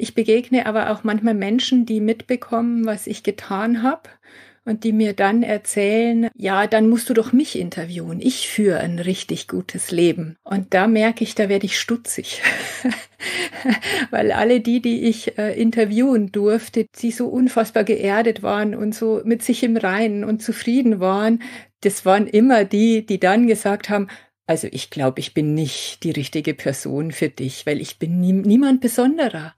Ich begegne aber auch manchmal Menschen, die mitbekommen, was ich getan habe und die mir dann erzählen, ja, dann musst du doch mich interviewen. Ich führe ein richtig gutes Leben. Und da merke ich, da werde ich stutzig, weil alle die, die ich äh, interviewen durfte, die so unfassbar geerdet waren und so mit sich im Reinen und zufrieden waren, das waren immer die, die dann gesagt haben, also ich glaube, ich bin nicht die richtige Person für dich, weil ich bin nie, niemand Besonderer.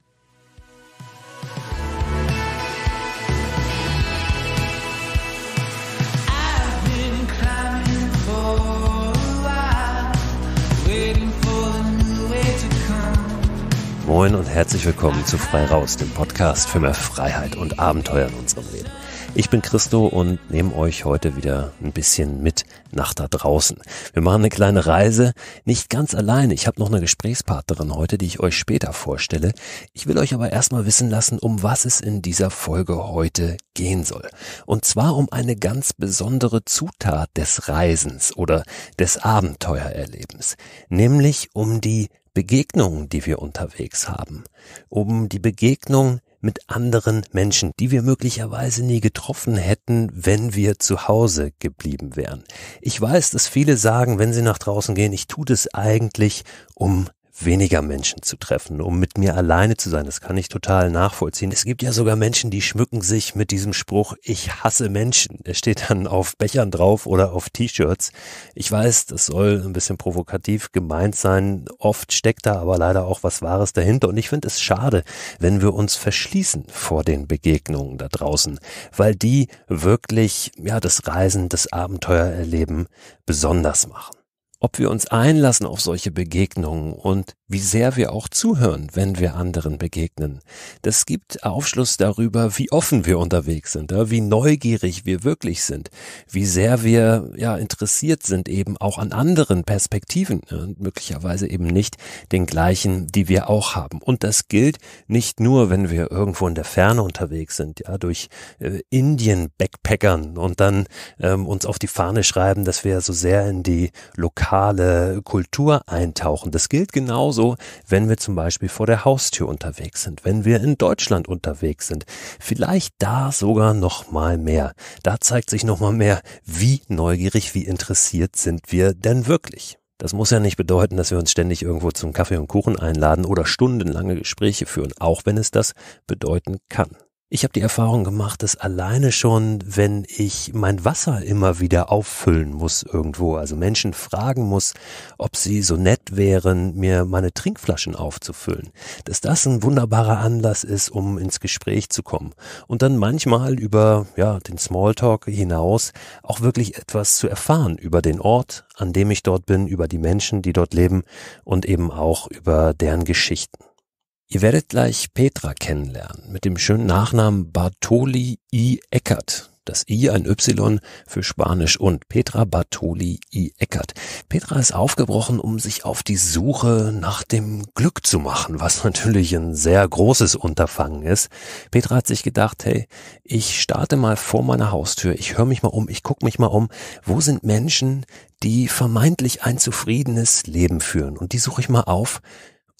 Moin und herzlich willkommen zu Frei Raus, dem Podcast für mehr Freiheit und Abenteuer in unserem Leben. Ich bin Christo und nehme euch heute wieder ein bisschen mit nach da draußen. Wir machen eine kleine Reise, nicht ganz alleine. Ich habe noch eine Gesprächspartnerin heute, die ich euch später vorstelle. Ich will euch aber erstmal wissen lassen, um was es in dieser Folge heute gehen soll. Und zwar um eine ganz besondere Zutat des Reisens oder des Abenteuererlebens, nämlich um die Begegnungen, die wir unterwegs haben, um die Begegnung mit anderen Menschen, die wir möglicherweise nie getroffen hätten, wenn wir zu Hause geblieben wären. Ich weiß, dass viele sagen, wenn sie nach draußen gehen, ich tue das eigentlich, um weniger Menschen zu treffen, um mit mir alleine zu sein. Das kann ich total nachvollziehen. Es gibt ja sogar Menschen, die schmücken sich mit diesem Spruch, ich hasse Menschen. Er steht dann auf Bechern drauf oder auf T-Shirts. Ich weiß, das soll ein bisschen provokativ gemeint sein. Oft steckt da aber leider auch was Wahres dahinter. Und ich finde es schade, wenn wir uns verschließen vor den Begegnungen da draußen, weil die wirklich, ja, das Reisen, das Abenteuer erleben besonders machen ob wir uns einlassen auf solche Begegnungen und wie sehr wir auch zuhören, wenn wir anderen begegnen. Das gibt Aufschluss darüber, wie offen wir unterwegs sind, wie neugierig wir wirklich sind, wie sehr wir ja interessiert sind eben auch an anderen Perspektiven und möglicherweise eben nicht den gleichen, die wir auch haben. Und das gilt nicht nur, wenn wir irgendwo in der Ferne unterwegs sind, ja, durch äh, Indien Backpackern und dann ähm, uns auf die Fahne schreiben, dass wir so sehr in die lokale lokale Kultur eintauchen. Das gilt genauso, wenn wir zum Beispiel vor der Haustür unterwegs sind, wenn wir in Deutschland unterwegs sind. Vielleicht da sogar noch mal mehr. Da zeigt sich noch mal mehr, wie neugierig, wie interessiert sind wir denn wirklich. Das muss ja nicht bedeuten, dass wir uns ständig irgendwo zum Kaffee und Kuchen einladen oder stundenlange Gespräche führen, auch wenn es das bedeuten kann. Ich habe die Erfahrung gemacht, dass alleine schon, wenn ich mein Wasser immer wieder auffüllen muss irgendwo, also Menschen fragen muss, ob sie so nett wären, mir meine Trinkflaschen aufzufüllen, dass das ein wunderbarer Anlass ist, um ins Gespräch zu kommen und dann manchmal über ja, den Smalltalk hinaus auch wirklich etwas zu erfahren über den Ort, an dem ich dort bin, über die Menschen, die dort leben und eben auch über deren Geschichten. Ihr werdet gleich Petra kennenlernen mit dem schönen Nachnamen Bartoli I. Eckert. Das I ein Y für Spanisch und Petra Bartoli I. Eckert. Petra ist aufgebrochen, um sich auf die Suche nach dem Glück zu machen, was natürlich ein sehr großes Unterfangen ist. Petra hat sich gedacht, hey, ich starte mal vor meiner Haustür, ich höre mich mal um, ich gucke mich mal um, wo sind Menschen, die vermeintlich ein zufriedenes Leben führen? Und die suche ich mal auf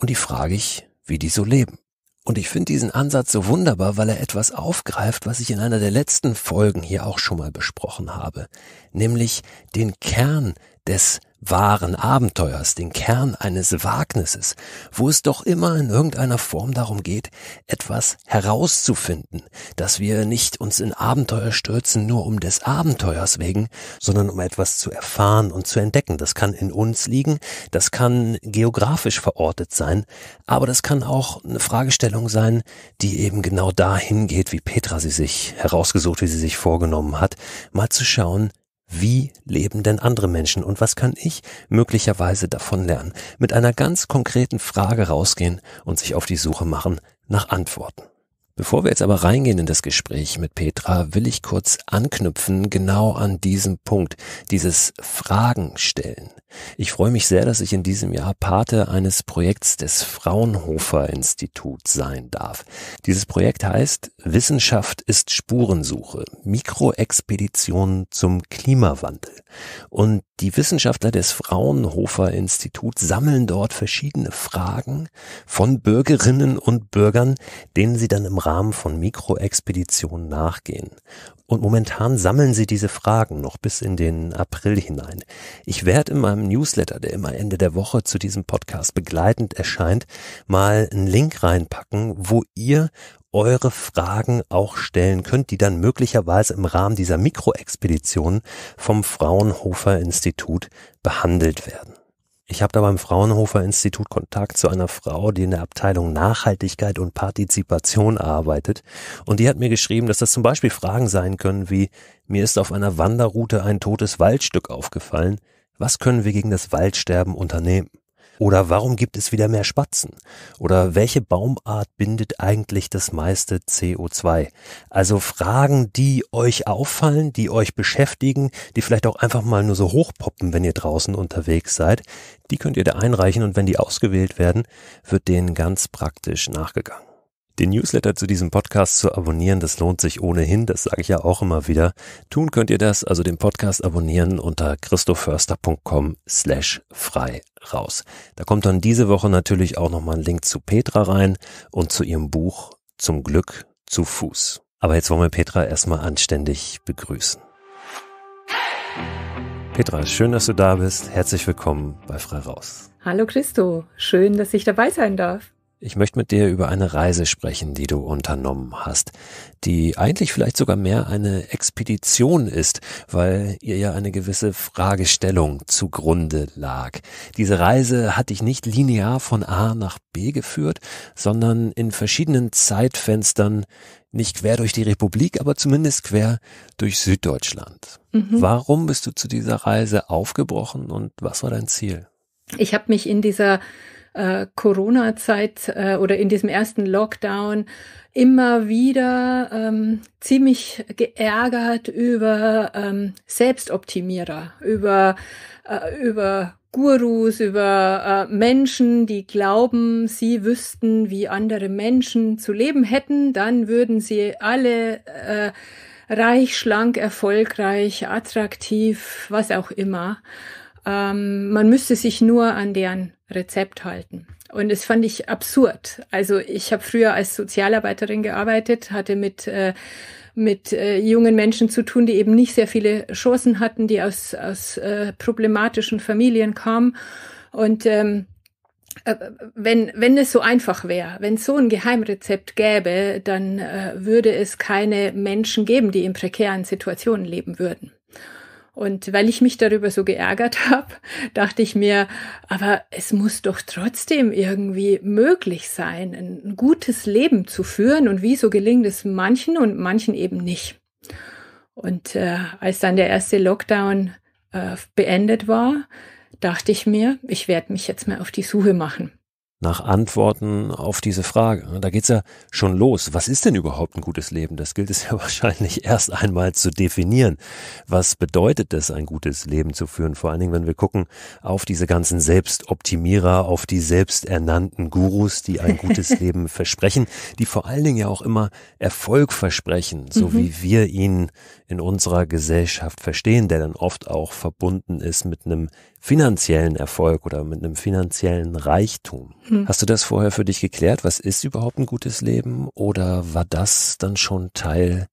und die frage ich, wie die so leben. Und ich finde diesen Ansatz so wunderbar, weil er etwas aufgreift, was ich in einer der letzten Folgen hier auch schon mal besprochen habe, nämlich den Kern des wahren Abenteuers, den Kern eines Wagnisses, wo es doch immer in irgendeiner Form darum geht, etwas herauszufinden, dass wir nicht uns in Abenteuer stürzen nur um des Abenteuers wegen, sondern um etwas zu erfahren und zu entdecken. Das kann in uns liegen, das kann geografisch verortet sein, aber das kann auch eine Fragestellung sein, die eben genau dahin geht, wie Petra sie sich herausgesucht, wie sie sich vorgenommen hat, mal zu schauen, wie leben denn andere Menschen und was kann ich möglicherweise davon lernen? Mit einer ganz konkreten Frage rausgehen und sich auf die Suche machen nach Antworten. Bevor wir jetzt aber reingehen in das Gespräch mit Petra, will ich kurz anknüpfen genau an diesem Punkt, dieses Fragen stellen. Ich freue mich sehr, dass ich in diesem Jahr Pate eines Projekts des Fraunhofer Instituts sein darf. Dieses Projekt heißt Wissenschaft ist Spurensuche, Mikroexpeditionen zum Klimawandel. Und die Wissenschaftler des Fraunhofer Instituts sammeln dort verschiedene Fragen von Bürgerinnen und Bürgern, denen sie dann im Rahmen von Mikroexpeditionen nachgehen. Und momentan sammeln sie diese Fragen noch bis in den April hinein. Ich werde in meinem Newsletter, der immer Ende der Woche zu diesem Podcast begleitend erscheint, mal einen Link reinpacken, wo ihr eure Fragen auch stellen könnt, die dann möglicherweise im Rahmen dieser Mikroexpedition vom Fraunhofer Institut behandelt werden. Ich habe da beim Fraunhofer Institut Kontakt zu einer Frau, die in der Abteilung Nachhaltigkeit und Partizipation arbeitet. Und die hat mir geschrieben, dass das zum Beispiel Fragen sein können wie, mir ist auf einer Wanderroute ein totes Waldstück aufgefallen. Was können wir gegen das Waldsterben unternehmen? Oder warum gibt es wieder mehr Spatzen? Oder welche Baumart bindet eigentlich das meiste CO2? Also Fragen, die euch auffallen, die euch beschäftigen, die vielleicht auch einfach mal nur so hochpoppen, wenn ihr draußen unterwegs seid, die könnt ihr da einreichen und wenn die ausgewählt werden, wird denen ganz praktisch nachgegangen. Den Newsletter zu diesem Podcast zu abonnieren, das lohnt sich ohnehin, das sage ich ja auch immer wieder. Tun könnt ihr das, also den Podcast abonnieren unter christoförster.com slash frei raus. Da kommt dann diese Woche natürlich auch nochmal ein Link zu Petra rein und zu ihrem Buch Zum Glück zu Fuß. Aber jetzt wollen wir Petra erstmal anständig begrüßen. Petra, schön, dass du da bist. Herzlich willkommen bei Frei Raus. Hallo Christo, schön, dass ich dabei sein darf. Ich möchte mit dir über eine Reise sprechen, die du unternommen hast, die eigentlich vielleicht sogar mehr eine Expedition ist, weil ihr ja eine gewisse Fragestellung zugrunde lag. Diese Reise hat dich nicht linear von A nach B geführt, sondern in verschiedenen Zeitfenstern, nicht quer durch die Republik, aber zumindest quer durch Süddeutschland. Mhm. Warum bist du zu dieser Reise aufgebrochen und was war dein Ziel? Ich habe mich in dieser äh, Corona-Zeit äh, oder in diesem ersten Lockdown immer wieder ähm, ziemlich geärgert über ähm, Selbstoptimierer, über, äh, über Gurus, über äh, Menschen, die glauben, sie wüssten, wie andere Menschen zu leben hätten, dann würden sie alle äh, reich, schlank, erfolgreich, attraktiv, was auch immer. Ähm, man müsste sich nur an deren Rezept halten. Und das fand ich absurd. Also ich habe früher als Sozialarbeiterin gearbeitet, hatte mit äh, mit äh, jungen Menschen zu tun, die eben nicht sehr viele Chancen hatten, die aus, aus äh, problematischen Familien kamen. Und ähm, äh, wenn, wenn es so einfach wäre, wenn es so ein Geheimrezept gäbe, dann äh, würde es keine Menschen geben, die in prekären Situationen leben würden. Und weil ich mich darüber so geärgert habe, dachte ich mir, aber es muss doch trotzdem irgendwie möglich sein, ein gutes Leben zu führen. Und wieso gelingt es manchen und manchen eben nicht? Und äh, als dann der erste Lockdown äh, beendet war, dachte ich mir, ich werde mich jetzt mal auf die Suche machen nach Antworten auf diese Frage. Da geht's ja schon los. Was ist denn überhaupt ein gutes Leben? Das gilt es ja wahrscheinlich erst einmal zu definieren. Was bedeutet es, ein gutes Leben zu führen? Vor allen Dingen, wenn wir gucken auf diese ganzen Selbstoptimierer, auf die selbsternannten Gurus, die ein gutes Leben versprechen, die vor allen Dingen ja auch immer Erfolg versprechen, so mhm. wie wir ihn in unserer Gesellschaft verstehen, der dann oft auch verbunden ist mit einem finanziellen Erfolg oder mit einem finanziellen Reichtum. Hm. Hast du das vorher für dich geklärt? Was ist überhaupt ein gutes Leben? Oder war das dann schon Teil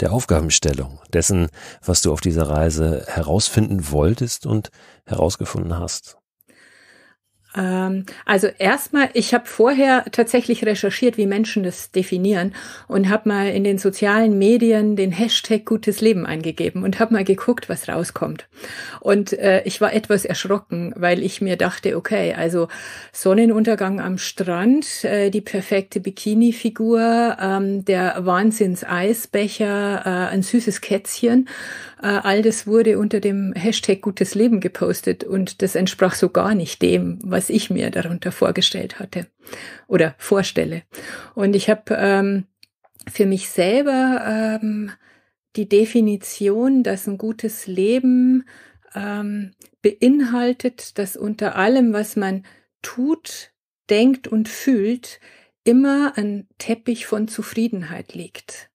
der Aufgabenstellung, dessen, was du auf dieser Reise herausfinden wolltest und herausgefunden hast? Ähm, also erstmal, ich habe vorher tatsächlich recherchiert, wie Menschen das definieren und habe mal in den sozialen Medien den Hashtag gutes Leben eingegeben und habe mal geguckt, was rauskommt. Und äh, ich war etwas erschrocken, weil ich mir dachte, okay, also Sonnenuntergang am Strand, äh, die perfekte Bikini-Figur, äh, der Wahnsinns-Eisbecher, äh, ein süßes Kätzchen, äh, all das wurde unter dem Hashtag gutes Leben gepostet und das entsprach so gar nicht dem, was was ich mir darunter vorgestellt hatte oder vorstelle. Und ich habe ähm, für mich selber ähm, die Definition, dass ein gutes Leben ähm, beinhaltet, dass unter allem, was man tut, denkt und fühlt, immer ein Teppich von Zufriedenheit liegt.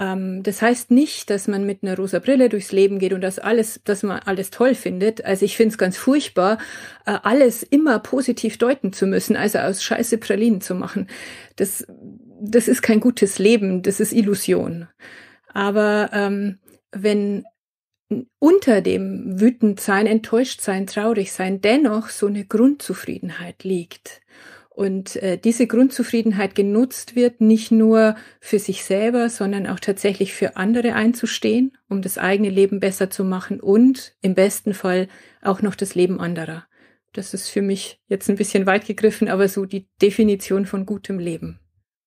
Ähm, das heißt nicht, dass man mit einer rosa Brille durchs Leben geht und dass alles, dass man alles toll findet. Also ich finde es ganz furchtbar, äh, alles immer positiv deuten zu müssen, also aus Scheiße Pralinen zu machen. Das, das ist kein gutes Leben, das ist Illusion. Aber ähm, wenn unter dem wütend sein, enttäuscht sein, traurig sein, dennoch so eine Grundzufriedenheit liegt und äh, diese Grundzufriedenheit genutzt wird, nicht nur für sich selber, sondern auch tatsächlich für andere einzustehen, um das eigene Leben besser zu machen und im besten Fall auch noch das Leben anderer. Das ist für mich jetzt ein bisschen weit gegriffen, aber so die Definition von gutem Leben.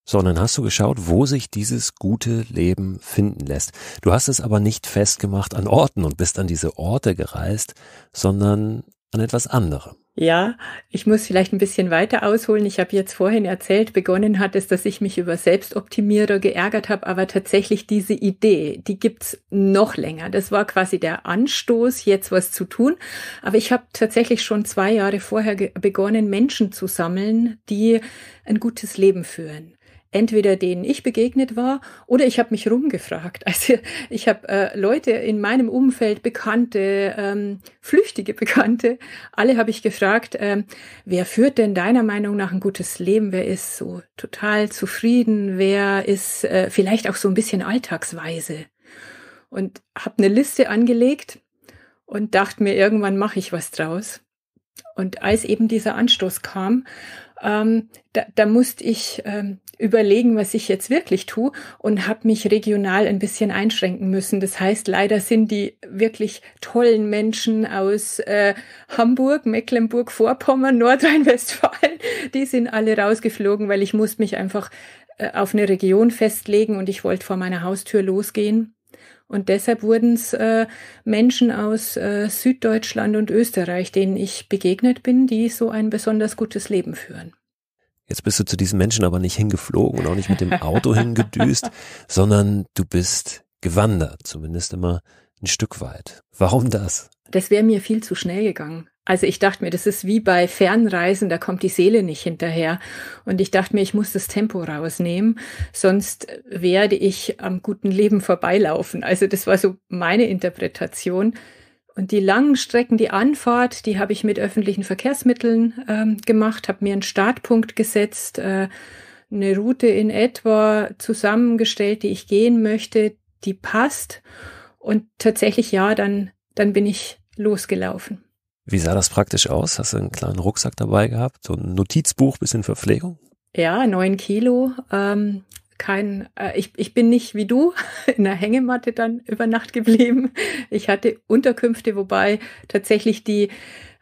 So, und dann hast du geschaut, wo sich dieses gute Leben finden lässt. Du hast es aber nicht festgemacht an Orten und bist an diese Orte gereist, sondern an etwas anderem. Ja, ich muss vielleicht ein bisschen weiter ausholen. Ich habe jetzt vorhin erzählt, begonnen hat es, dass ich mich über Selbstoptimierer geärgert habe, aber tatsächlich diese Idee, die gibt's noch länger. Das war quasi der Anstoß, jetzt was zu tun. Aber ich habe tatsächlich schon zwei Jahre vorher begonnen, Menschen zu sammeln, die ein gutes Leben führen entweder denen ich begegnet war oder ich habe mich rumgefragt. Also ich habe äh, Leute in meinem Umfeld, Bekannte, ähm, flüchtige Bekannte, alle habe ich gefragt, ähm, wer führt denn deiner Meinung nach ein gutes Leben? Wer ist so total zufrieden? Wer ist äh, vielleicht auch so ein bisschen alltagsweise? Und habe eine Liste angelegt und dachte mir, irgendwann mache ich was draus. Und als eben dieser Anstoß kam, ähm, da, da musste ich ähm, überlegen, was ich jetzt wirklich tue und habe mich regional ein bisschen einschränken müssen. Das heißt, leider sind die wirklich tollen Menschen aus äh, Hamburg, Mecklenburg-Vorpommern, Nordrhein-Westfalen, die sind alle rausgeflogen, weil ich muss mich einfach äh, auf eine Region festlegen und ich wollte vor meiner Haustür losgehen. Und deshalb wurden es äh, Menschen aus äh, Süddeutschland und Österreich, denen ich begegnet bin, die so ein besonders gutes Leben führen. Jetzt bist du zu diesen Menschen aber nicht hingeflogen und auch nicht mit dem Auto hingedüst, sondern du bist gewandert, zumindest immer ein Stück weit. Warum das? Das wäre mir viel zu schnell gegangen. Also ich dachte mir, das ist wie bei Fernreisen, da kommt die Seele nicht hinterher. Und ich dachte mir, ich muss das Tempo rausnehmen, sonst werde ich am guten Leben vorbeilaufen. Also das war so meine Interpretation. Und die langen Strecken, die Anfahrt, die habe ich mit öffentlichen Verkehrsmitteln ähm, gemacht, habe mir einen Startpunkt gesetzt, äh, eine Route in etwa zusammengestellt, die ich gehen möchte, die passt. Und tatsächlich ja, dann, dann bin ich losgelaufen. Wie sah das praktisch aus? Hast du einen kleinen Rucksack dabei gehabt? So ein Notizbuch, bisschen Verpflegung? Ja, neun Kilo. Ähm, kein, äh, ich, ich bin nicht wie du in der Hängematte dann über Nacht geblieben. Ich hatte Unterkünfte, wobei tatsächlich die,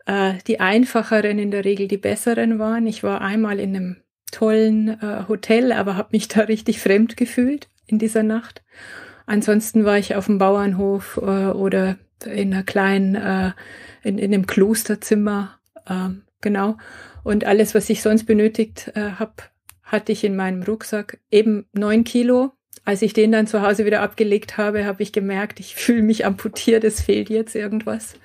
äh, die einfacheren in der Regel die besseren waren. Ich war einmal in einem tollen äh, Hotel, aber habe mich da richtig fremd gefühlt in dieser Nacht. Ansonsten war ich auf dem Bauernhof äh, oder in einer kleinen, äh, in, in einem Klosterzimmer, äh, genau. Und alles, was ich sonst benötigt äh, habe, hatte ich in meinem Rucksack eben neun Kilo. Als ich den dann zu Hause wieder abgelegt habe, habe ich gemerkt, ich fühle mich amputiert, es fehlt jetzt irgendwas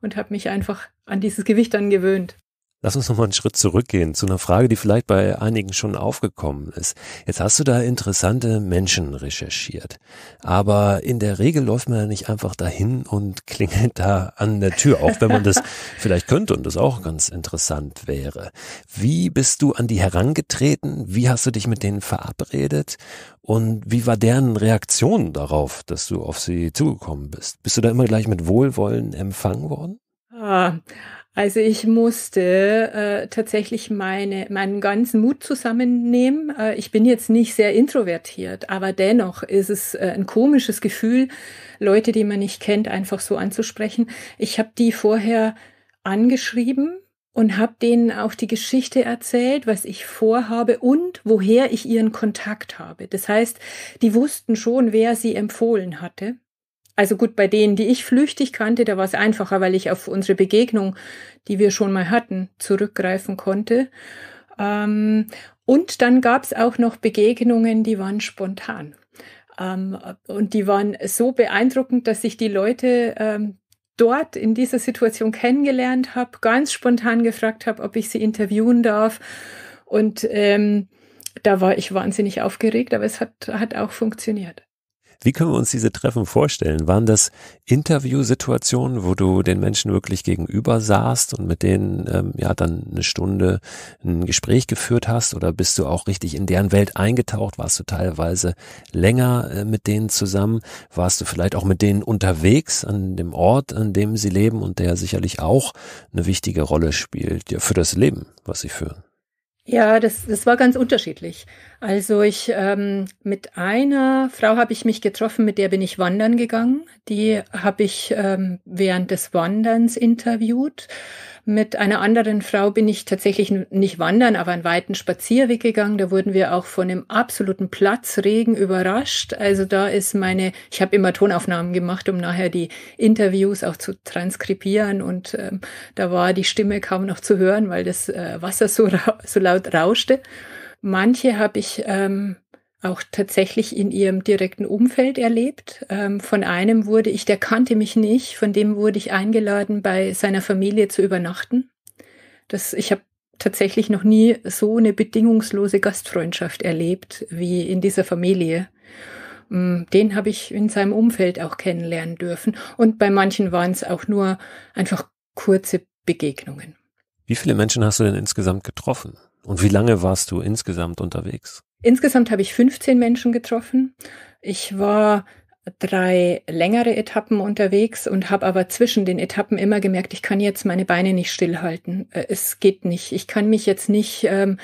und habe mich einfach an dieses Gewicht dann gewöhnt. Lass uns nochmal einen Schritt zurückgehen zu einer Frage, die vielleicht bei einigen schon aufgekommen ist. Jetzt hast du da interessante Menschen recherchiert. Aber in der Regel läuft man ja nicht einfach dahin und klingelt da an der Tür, auch wenn man das vielleicht könnte und das auch ganz interessant wäre. Wie bist du an die herangetreten? Wie hast du dich mit denen verabredet? Und wie war deren Reaktion darauf, dass du auf sie zugekommen bist? Bist du da immer gleich mit Wohlwollen empfangen worden? Ah. Also ich musste äh, tatsächlich meine, meinen ganzen Mut zusammennehmen. Äh, ich bin jetzt nicht sehr introvertiert, aber dennoch ist es äh, ein komisches Gefühl, Leute, die man nicht kennt, einfach so anzusprechen. Ich habe die vorher angeschrieben und habe denen auch die Geschichte erzählt, was ich vorhabe und woher ich ihren Kontakt habe. Das heißt, die wussten schon, wer sie empfohlen hatte. Also gut, bei denen, die ich flüchtig kannte, da war es einfacher, weil ich auf unsere Begegnung, die wir schon mal hatten, zurückgreifen konnte. Ähm, und dann gab es auch noch Begegnungen, die waren spontan. Ähm, und die waren so beeindruckend, dass ich die Leute ähm, dort in dieser Situation kennengelernt habe, ganz spontan gefragt habe, ob ich sie interviewen darf. Und ähm, da war ich wahnsinnig aufgeregt, aber es hat, hat auch funktioniert. Wie können wir uns diese Treffen vorstellen? Waren das Interviewsituationen, wo du den Menschen wirklich gegenüber saßt und mit denen ähm, ja dann eine Stunde ein Gespräch geführt hast? Oder bist du auch richtig in deren Welt eingetaucht? Warst du teilweise länger äh, mit denen zusammen? Warst du vielleicht auch mit denen unterwegs an dem Ort, an dem sie leben und der sicherlich auch eine wichtige Rolle spielt ja, für das Leben, was sie führen? Ja, das, das war ganz unterschiedlich. Also ich ähm, mit einer Frau habe ich mich getroffen, mit der bin ich wandern gegangen. Die habe ich ähm, während des Wanderns interviewt. Mit einer anderen Frau bin ich tatsächlich nicht wandern, aber einen weiten Spazierweg gegangen. Da wurden wir auch von einem absoluten Platzregen überrascht. Also da ist meine, ich habe immer Tonaufnahmen gemacht, um nachher die Interviews auch zu transkribieren. Und ähm, da war die Stimme kaum noch zu hören, weil das äh, Wasser so, so laut rauschte. Manche habe ich ähm, auch tatsächlich in ihrem direkten Umfeld erlebt. Ähm, von einem wurde ich, der kannte mich nicht, von dem wurde ich eingeladen, bei seiner Familie zu übernachten. Das, ich habe tatsächlich noch nie so eine bedingungslose Gastfreundschaft erlebt wie in dieser Familie. Mm, den habe ich in seinem Umfeld auch kennenlernen dürfen. Und bei manchen waren es auch nur einfach kurze Begegnungen. Wie viele Menschen hast du denn insgesamt getroffen? Und wie lange warst du insgesamt unterwegs? Insgesamt habe ich 15 Menschen getroffen. Ich war drei längere Etappen unterwegs und habe aber zwischen den Etappen immer gemerkt, ich kann jetzt meine Beine nicht stillhalten. Äh, es geht nicht. Ich kann mich jetzt nicht ähm,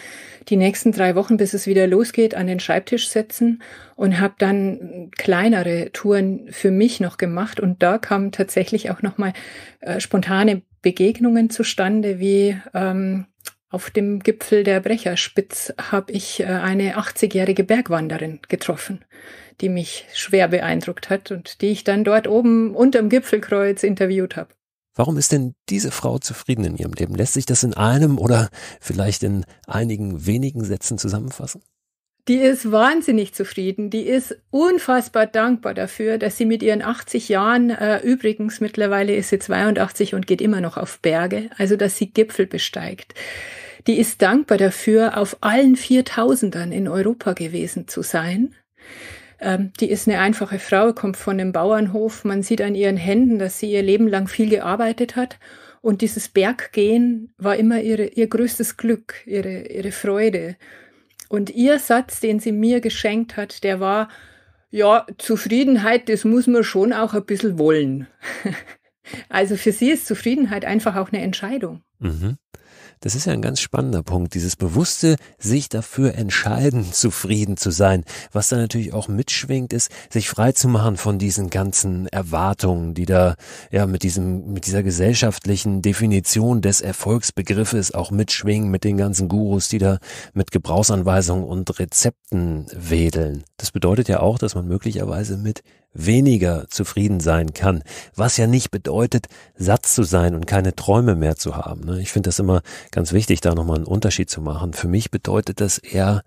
die nächsten drei Wochen, bis es wieder losgeht, an den Schreibtisch setzen und habe dann kleinere Touren für mich noch gemacht und da kamen tatsächlich auch nochmal äh, spontane Begegnungen zustande, wie ähm, auf dem Gipfel der Brecherspitz habe ich äh, eine 80-jährige Bergwanderin getroffen, die mich schwer beeindruckt hat und die ich dann dort oben unterm Gipfelkreuz interviewt habe. Warum ist denn diese Frau zufrieden in ihrem Leben? Lässt sich das in einem oder vielleicht in einigen wenigen Sätzen zusammenfassen? Die ist wahnsinnig zufrieden. Die ist unfassbar dankbar dafür, dass sie mit ihren 80 Jahren, äh, übrigens mittlerweile ist sie 82 und geht immer noch auf Berge, also dass sie Gipfel besteigt die ist dankbar dafür, auf allen 4000ern in Europa gewesen zu sein. Ähm, die ist eine einfache Frau, kommt von einem Bauernhof. Man sieht an ihren Händen, dass sie ihr Leben lang viel gearbeitet hat. Und dieses Berggehen war immer ihre, ihr größtes Glück, ihre, ihre Freude. Und ihr Satz, den sie mir geschenkt hat, der war, ja, Zufriedenheit, das muss man schon auch ein bisschen wollen. also für sie ist Zufriedenheit einfach auch eine Entscheidung. Mhm. Das ist ja ein ganz spannender Punkt, dieses bewusste sich dafür entscheiden, zufrieden zu sein. Was da natürlich auch mitschwingt, ist, sich frei zu machen von diesen ganzen Erwartungen, die da ja mit diesem, mit dieser gesellschaftlichen Definition des Erfolgsbegriffes auch mitschwingen, mit den ganzen Gurus, die da mit Gebrauchsanweisungen und Rezepten wedeln. Das bedeutet ja auch, dass man möglicherweise mit weniger zufrieden sein kann. Was ja nicht bedeutet, satt zu sein und keine Träume mehr zu haben. Ne? Ich finde das immer ganz wichtig, da nochmal einen Unterschied zu machen. Für mich bedeutet das eher,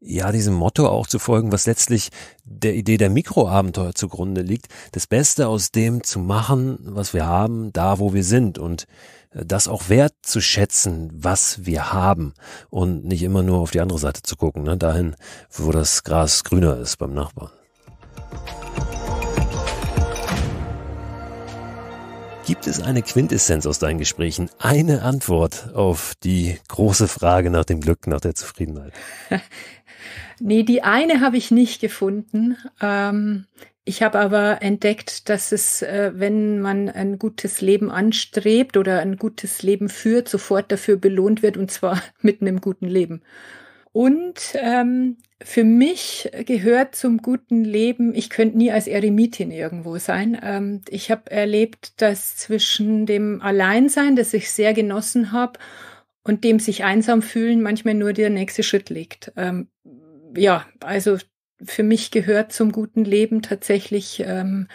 ja, diesem Motto auch zu folgen, was letztlich der Idee der Mikroabenteuer zugrunde liegt, das Beste aus dem zu machen, was wir haben, da wo wir sind und äh, das auch wert zu schätzen, was wir haben und nicht immer nur auf die andere Seite zu gucken, ne? dahin, wo das Gras grüner ist beim Nachbarn. Gibt es eine Quintessenz aus deinen Gesprächen? Eine Antwort auf die große Frage nach dem Glück, nach der Zufriedenheit? nee, die eine habe ich nicht gefunden. Ähm, ich habe aber entdeckt, dass es, äh, wenn man ein gutes Leben anstrebt oder ein gutes Leben führt, sofort dafür belohnt wird und zwar mit einem guten Leben. Und ähm, für mich gehört zum guten Leben, ich könnte nie als Eremitin irgendwo sein. Ähm, ich habe erlebt, dass zwischen dem Alleinsein, das ich sehr genossen habe, und dem sich einsam fühlen, manchmal nur der nächste Schritt liegt. Ähm, ja, also für mich gehört zum guten Leben tatsächlich ähm,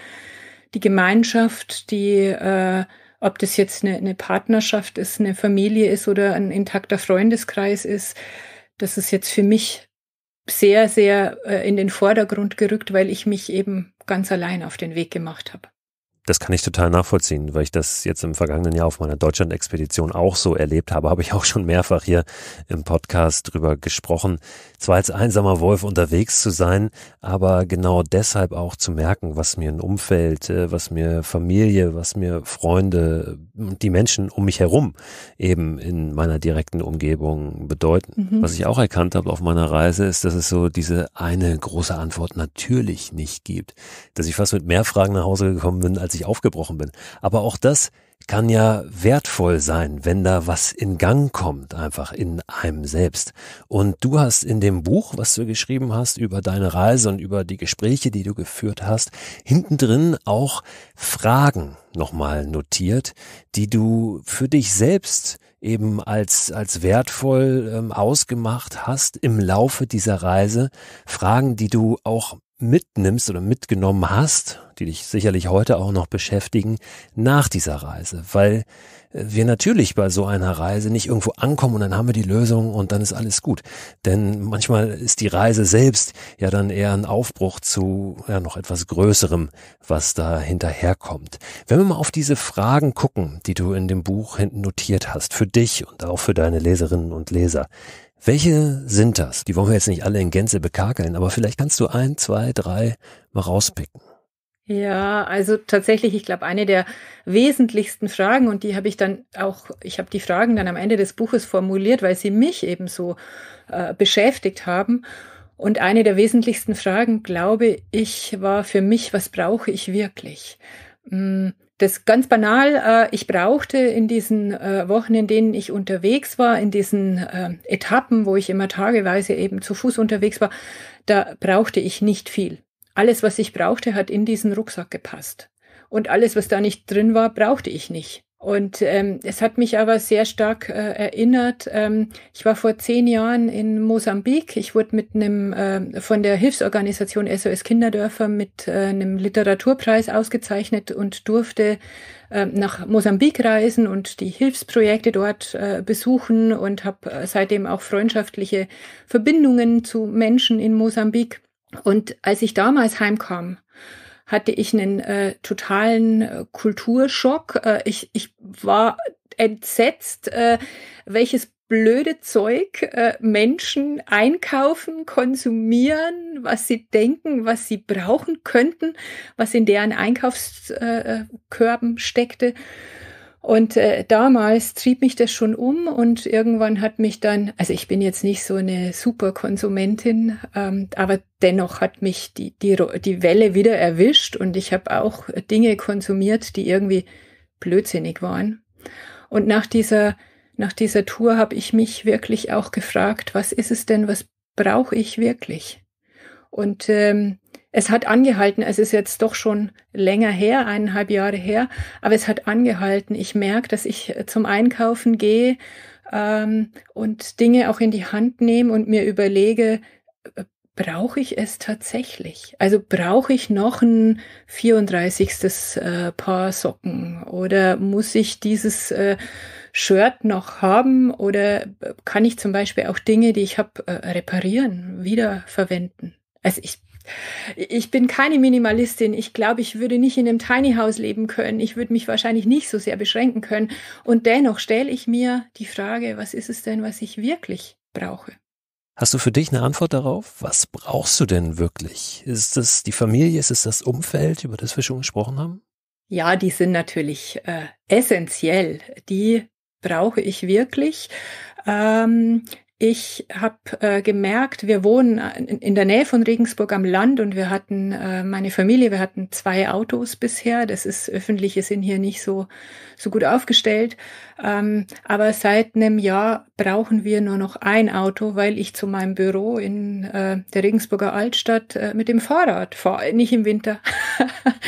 die Gemeinschaft, die äh, ob das jetzt eine, eine Partnerschaft ist, eine Familie ist oder ein intakter Freundeskreis ist, das ist jetzt für mich sehr, sehr äh, in den Vordergrund gerückt, weil ich mich eben ganz allein auf den Weg gemacht habe das kann ich total nachvollziehen, weil ich das jetzt im vergangenen Jahr auf meiner Deutschland-Expedition auch so erlebt habe. Habe ich auch schon mehrfach hier im Podcast drüber gesprochen. Zwar als einsamer Wolf unterwegs zu sein, aber genau deshalb auch zu merken, was mir ein Umfeld, äh, was mir Familie, was mir Freunde, äh, die Menschen um mich herum eben in meiner direkten Umgebung bedeuten. Mhm. Was ich auch erkannt habe auf meiner Reise ist, dass es so diese eine große Antwort natürlich nicht gibt. Dass ich fast mit mehr Fragen nach Hause gekommen bin, als als ich aufgebrochen bin. Aber auch das kann ja wertvoll sein, wenn da was in Gang kommt, einfach in einem selbst. Und du hast in dem Buch, was du geschrieben hast über deine Reise und über die Gespräche, die du geführt hast, hinten drin auch Fragen nochmal notiert, die du für dich selbst eben als, als wertvoll ähm, ausgemacht hast im Laufe dieser Reise. Fragen, die du auch mitnimmst oder mitgenommen hast, die dich sicherlich heute auch noch beschäftigen, nach dieser Reise. Weil äh, wir natürlich bei so einer Reise nicht irgendwo ankommen und dann haben wir die Lösung und dann ist alles gut. Denn manchmal ist die Reise selbst ja dann eher ein Aufbruch zu ja, noch etwas Größerem, was da hinterherkommt. Wenn wir mal auf diese Fragen gucken, die du in dem Buch hinten notiert hast, für dich und auch für deine Leserinnen und Leser, welche sind das? Die wollen wir jetzt nicht alle in Gänze bekakeln, aber vielleicht kannst du ein, zwei, drei mal rauspicken. Ja, also tatsächlich, ich glaube, eine der wesentlichsten Fragen, und die habe ich dann auch, ich habe die Fragen dann am Ende des Buches formuliert, weil sie mich eben so äh, beschäftigt haben. Und eine der wesentlichsten Fragen, glaube ich, war für mich, was brauche ich wirklich? Hm, das ganz banal, äh, ich brauchte in diesen äh, Wochen, in denen ich unterwegs war, in diesen äh, Etappen, wo ich immer tageweise eben zu Fuß unterwegs war, da brauchte ich nicht viel. Alles, was ich brauchte, hat in diesen Rucksack gepasst. Und alles, was da nicht drin war, brauchte ich nicht. Und ähm, es hat mich aber sehr stark äh, erinnert. Ähm, ich war vor zehn Jahren in Mosambik. Ich wurde mit einem äh, von der Hilfsorganisation SOS Kinderdörfer mit äh, einem Literaturpreis ausgezeichnet und durfte äh, nach Mosambik reisen und die Hilfsprojekte dort äh, besuchen und habe äh, seitdem auch freundschaftliche Verbindungen zu Menschen in Mosambik. Und als ich damals heimkam, hatte ich einen äh, totalen äh, Kulturschock. Äh, ich, ich war entsetzt, äh, welches blöde Zeug äh, Menschen einkaufen, konsumieren, was sie denken, was sie brauchen könnten, was in deren Einkaufskörben äh, äh, steckte. Und äh, damals trieb mich das schon um und irgendwann hat mich dann, also ich bin jetzt nicht so eine Superkonsumentin, ähm, aber dennoch hat mich die, die, die Welle wieder erwischt und ich habe auch Dinge konsumiert, die irgendwie blödsinnig waren. Und nach dieser, nach dieser Tour habe ich mich wirklich auch gefragt, was ist es denn, was brauche ich wirklich? Und ähm, es hat angehalten, es ist jetzt doch schon länger her, eineinhalb Jahre her, aber es hat angehalten. Ich merke, dass ich äh, zum Einkaufen gehe ähm, und Dinge auch in die Hand nehme und mir überlege, äh, brauche ich es tatsächlich? Also brauche ich noch ein 34. Äh, Paar Socken oder muss ich dieses Shirt noch haben oder kann ich zum Beispiel auch Dinge, die ich habe, äh, reparieren, wiederverwenden? Also ich ich bin keine Minimalistin. Ich glaube, ich würde nicht in einem Tiny House leben können. Ich würde mich wahrscheinlich nicht so sehr beschränken können. Und dennoch stelle ich mir die Frage, was ist es denn, was ich wirklich brauche? Hast du für dich eine Antwort darauf? Was brauchst du denn wirklich? Ist es die Familie? Ist es das Umfeld, über das wir schon gesprochen haben? Ja, die sind natürlich äh, essentiell. Die brauche ich wirklich. Ähm, ich habe äh, gemerkt, wir wohnen äh, in, der Nähe von Regensburg am Land und wir hatten, äh, meine Familie, wir hatten zwei Autos bisher. Das ist, öffentliche sind hier nicht so, so gut aufgestellt. Ähm, aber seit einem Jahr brauchen wir nur noch ein Auto, weil ich zu meinem Büro in äh, der Regensburger Altstadt äh, mit dem Fahrrad fahre. Nicht im Winter.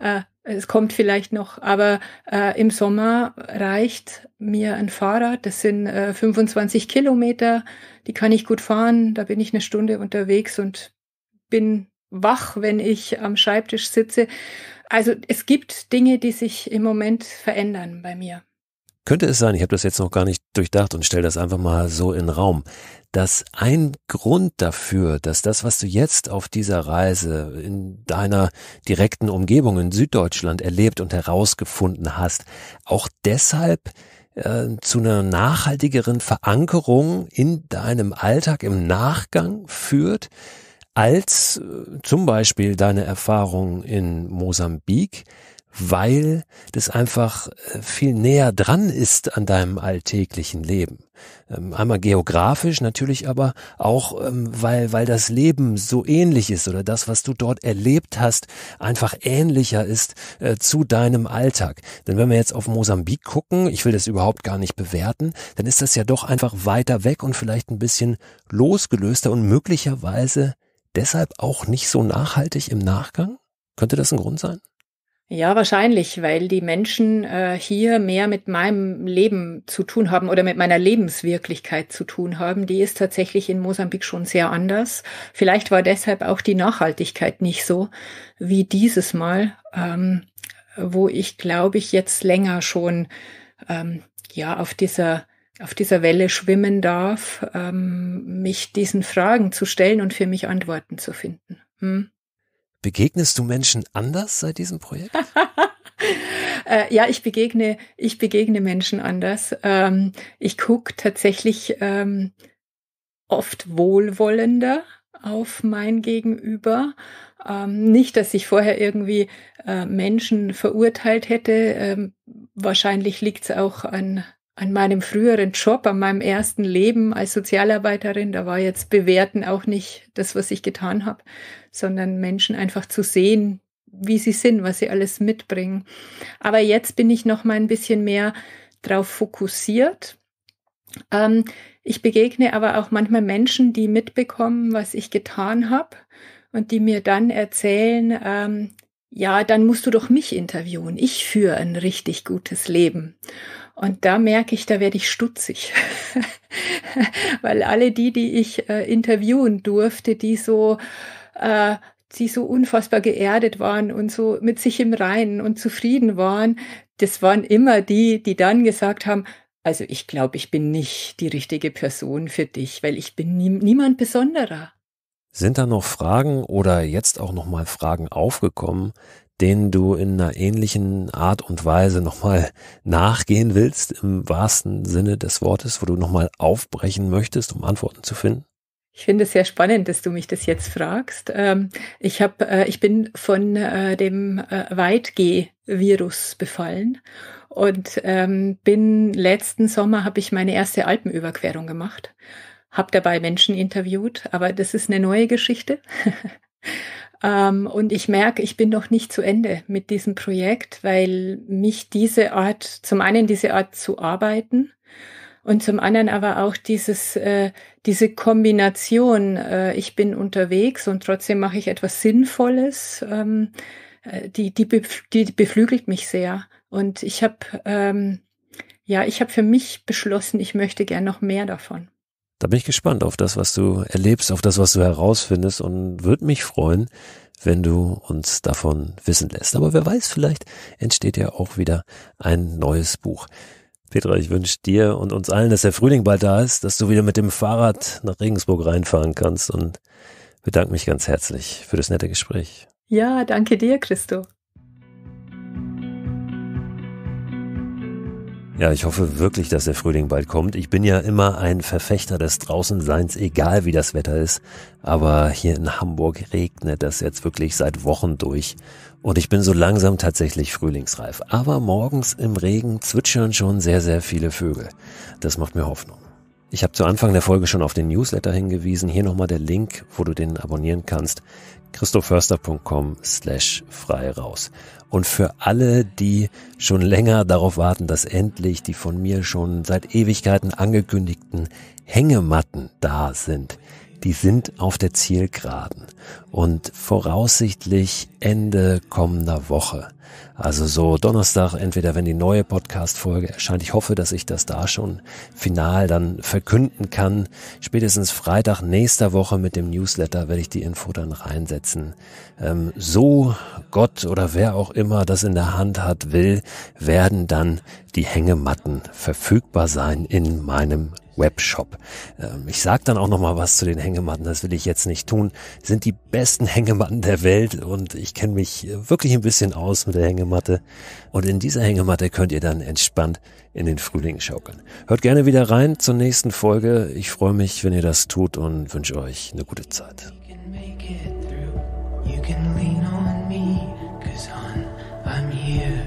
Äh, es kommt vielleicht noch, aber äh, im Sommer reicht mir ein Fahrrad. Das sind äh, 25 Kilometer, die kann ich gut fahren. Da bin ich eine Stunde unterwegs und bin wach, wenn ich am Schreibtisch sitze. Also es gibt Dinge, die sich im Moment verändern bei mir. Könnte es sein, ich habe das jetzt noch gar nicht durchdacht und stelle das einfach mal so in den Raum, dass ein Grund dafür, dass das, was du jetzt auf dieser Reise in deiner direkten Umgebung in Süddeutschland erlebt und herausgefunden hast, auch deshalb äh, zu einer nachhaltigeren Verankerung in deinem Alltag im Nachgang führt, als äh, zum Beispiel deine Erfahrung in Mosambik weil das einfach äh, viel näher dran ist an deinem alltäglichen Leben. Ähm, einmal geografisch natürlich, aber auch ähm, weil, weil das Leben so ähnlich ist oder das, was du dort erlebt hast, einfach ähnlicher ist äh, zu deinem Alltag. Denn wenn wir jetzt auf Mosambik gucken, ich will das überhaupt gar nicht bewerten, dann ist das ja doch einfach weiter weg und vielleicht ein bisschen losgelöster und möglicherweise deshalb auch nicht so nachhaltig im Nachgang. Könnte das ein Grund sein? Ja, wahrscheinlich, weil die Menschen äh, hier mehr mit meinem Leben zu tun haben oder mit meiner Lebenswirklichkeit zu tun haben. Die ist tatsächlich in Mosambik schon sehr anders. Vielleicht war deshalb auch die Nachhaltigkeit nicht so wie dieses Mal, ähm, wo ich, glaube ich, jetzt länger schon ähm, ja auf dieser auf dieser Welle schwimmen darf, ähm, mich diesen Fragen zu stellen und für mich Antworten zu finden. Hm? Begegnest du Menschen anders seit diesem Projekt? äh, ja, ich begegne, ich begegne Menschen anders. Ähm, ich gucke tatsächlich ähm, oft wohlwollender auf mein Gegenüber. Ähm, nicht, dass ich vorher irgendwie äh, Menschen verurteilt hätte. Ähm, wahrscheinlich liegt es auch an an meinem früheren Job, an meinem ersten Leben als Sozialarbeiterin. Da war jetzt bewerten auch nicht das, was ich getan habe, sondern Menschen einfach zu sehen, wie sie sind, was sie alles mitbringen. Aber jetzt bin ich noch mal ein bisschen mehr drauf fokussiert. Ähm, ich begegne aber auch manchmal Menschen, die mitbekommen, was ich getan habe und die mir dann erzählen, ähm, ja, dann musst du doch mich interviewen. Ich führe ein richtig gutes Leben. Und da merke ich, da werde ich stutzig, weil alle die, die ich äh, interviewen durfte, die so, äh, die so unfassbar geerdet waren und so mit sich im Reinen und zufrieden waren, das waren immer die, die dann gesagt haben, also ich glaube, ich bin nicht die richtige Person für dich, weil ich bin nie, niemand Besonderer. Sind da noch Fragen oder jetzt auch nochmal Fragen aufgekommen, denen du in einer ähnlichen Art und Weise nochmal nachgehen willst, im wahrsten Sinne des Wortes, wo du nochmal aufbrechen möchtest, um Antworten zu finden? Ich finde es sehr spannend, dass du mich das jetzt fragst. Ähm, ich, hab, äh, ich bin von äh, dem äh, Weitgeh-Virus befallen und ähm, bin letzten Sommer habe ich meine erste Alpenüberquerung gemacht, habe dabei Menschen interviewt, aber das ist eine neue Geschichte. Ähm, und ich merke, ich bin noch nicht zu Ende mit diesem Projekt, weil mich diese Art, zum einen diese Art zu arbeiten und zum anderen aber auch dieses, äh, diese Kombination, äh, ich bin unterwegs und trotzdem mache ich etwas Sinnvolles, ähm, äh, die, die, bef die beflügelt mich sehr. Und ich habe, ähm, ja, ich habe für mich beschlossen, ich möchte gern noch mehr davon. Da bin ich gespannt auf das, was du erlebst, auf das, was du herausfindest und würde mich freuen, wenn du uns davon wissen lässt. Aber wer weiß, vielleicht entsteht ja auch wieder ein neues Buch. Petra, ich wünsche dir und uns allen, dass der Frühling bald da ist, dass du wieder mit dem Fahrrad nach Regensburg reinfahren kannst und bedanke mich ganz herzlich für das nette Gespräch. Ja, danke dir, Christo. Ja, ich hoffe wirklich, dass der Frühling bald kommt. Ich bin ja immer ein Verfechter des Draußenseins, egal wie das Wetter ist. Aber hier in Hamburg regnet das jetzt wirklich seit Wochen durch. Und ich bin so langsam tatsächlich frühlingsreif. Aber morgens im Regen zwitschern schon sehr, sehr viele Vögel. Das macht mir Hoffnung. Ich habe zu Anfang der Folge schon auf den Newsletter hingewiesen. Hier nochmal der Link, wo du den abonnieren kannst christoförster.com slash frei raus. Und für alle, die schon länger darauf warten, dass endlich die von mir schon seit Ewigkeiten angekündigten Hängematten da sind, die sind auf der Zielgeraden. Und voraussichtlich Ende kommender Woche also so Donnerstag, entweder wenn die neue Podcast-Folge erscheint. Ich hoffe, dass ich das da schon final dann verkünden kann. Spätestens Freitag nächster Woche mit dem Newsletter werde ich die Info dann reinsetzen. Ähm, so Gott oder wer auch immer das in der Hand hat, will, werden dann die Hängematten verfügbar sein in meinem Webshop. Ähm, ich sage dann auch noch mal was zu den Hängematten, das will ich jetzt nicht tun. Sind die besten Hängematten der Welt und ich kenne mich wirklich ein bisschen aus mit der Hängematte. Und in dieser Hängematte könnt ihr dann entspannt in den Frühling schaukeln. Hört gerne wieder rein zur nächsten Folge. Ich freue mich, wenn ihr das tut und wünsche euch eine gute Zeit. I'm here.